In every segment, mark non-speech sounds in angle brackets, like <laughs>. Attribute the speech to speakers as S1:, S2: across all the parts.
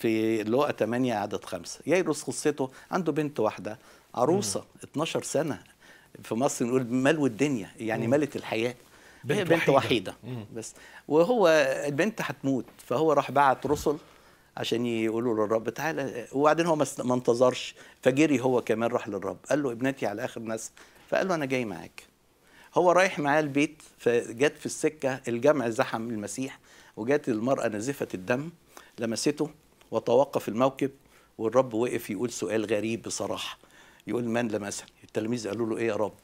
S1: في اللقاء 8 عدد خمسة ييروس قصته عنده بنت واحدة عروسة مم. 12 سنة في مصر نقول ملو الدنيا يعني مم. ملت الحياة بنت, بنت وحيدة, وحيدة. بس وهو البنت هتموت فهو راح بعت رسل عشان يقولوا للرب تعالى وبعدين هو ما انتظرش فجري هو كمان راح للرب قال له ابنتي على اخر ناس فقال له انا جاي معاك هو رايح معاه البيت فجت في السكه الجمع زحم المسيح وجت المراه نازفه الدم لمسته وتوقف الموكب والرب وقف يقول سؤال غريب بصراحه يقول من لمسني التلاميذ قالوا له ايه يا رب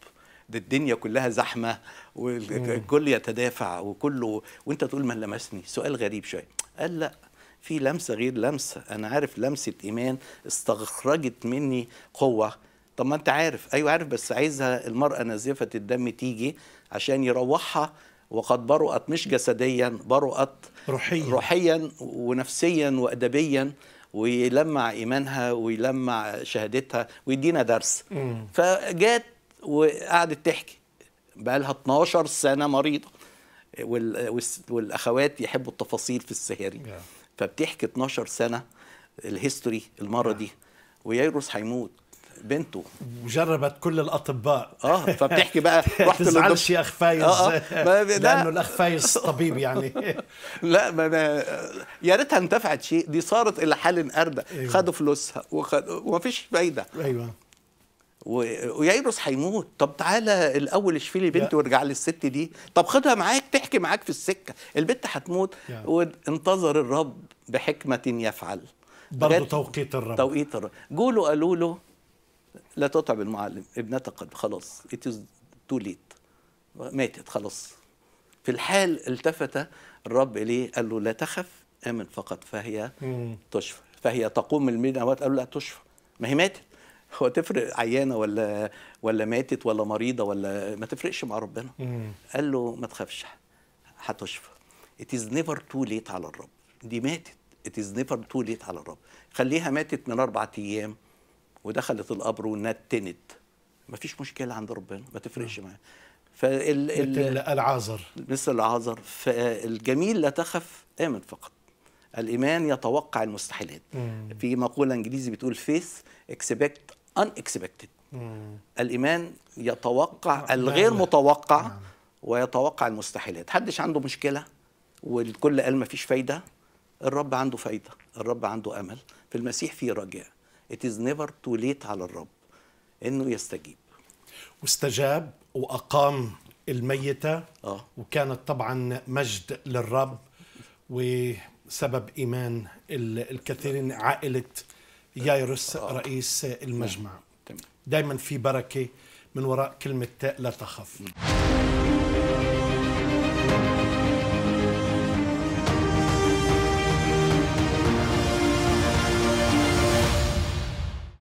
S1: ده الدنيا كلها زحمه والكل يتدافع وكله وانت تقول من لمسني سؤال غريب شويه قال لا في لمسه غير لمسه انا عارف لمسه ايمان استخرجت مني قوه طب ما انت عارف ايوه عارف بس عايزها المراه نازفه الدم تيجي عشان يروحها وقد برؤت مش جسديا برؤت روحيا روحيا ونفسيا وادبيا ويلمع ايمانها ويلمع شهادتها ويدينا درس فجات وقعدت تحكي بقى لها 12 سنه مريضه والاخوات يحبوا التفاصيل في السهاري فبتحكي 12 سنه الهيستوري المره دي وييروس هيموت بنته وجربت كل الاطباء اه فبتحكي بقى <laughs> رحت للدكتور يا اخ فايز آه آه. <laughs> لانه الاخ فايز طبيب يعني <laughs> لا ما أنا يا ريتها انتفعت شيء دي صارت الى حال اردى أيوة. خدوا فلوسها وخد... ومفيش فايده ايوه ويايروس هيموت طب تعالى الاول اشفي لي بنتي وارجع لي الست دي طب خدها معاك تحكي معاك في السكه البنت هتموت وانتظر الرب بحكمه يفعل برضه توقيت الرب توقيت الرب جوله قالوا له لا تتعب المعلم ابنتك قد خلاص اتز تو ليت ماتت خلاص في الحال التفت الرب اليه قال له لا تخف امن فقط فهي تشفى فهي تقوم من قال له لا تشفى ما هي ماتت هو تفرق عيانه ولا ولا ماتت ولا مريضه ولا ما تفرقش مع ربنا مم. قال له ما تخافش هتشفى it is never too late على الرب دي ماتت it is never too late على الرب خليها ماتت من اربع ايام ودخلت القبر ونتنت ما فيش مشكله عند ربنا ما تفرقش نعم. معاه فال مثل العازر مثل العازر فالجميل لا تخف امن فقط الايمان يتوقع المستحيلات مم. في مقوله انجليزي بتقول فيث اكسبكت ان اكسبكتد الايمان يتوقع مم. نعم. الغير مم. نعم. متوقع مم. ويتوقع المستحيلات حدش عنده مشكله والكل قال مفيش فايده الرب عنده فايده الرب عنده امل في المسيح في رجاء it is never too late على الرب انه يستجيب واستجاب واقام الميتة آه. وكانت طبعا مجد للرب وسبب إيمان الكثيرين عائلة يايروس آه. رئيس المجمع نعم. دائما في بركة من وراء كلمة لا تخف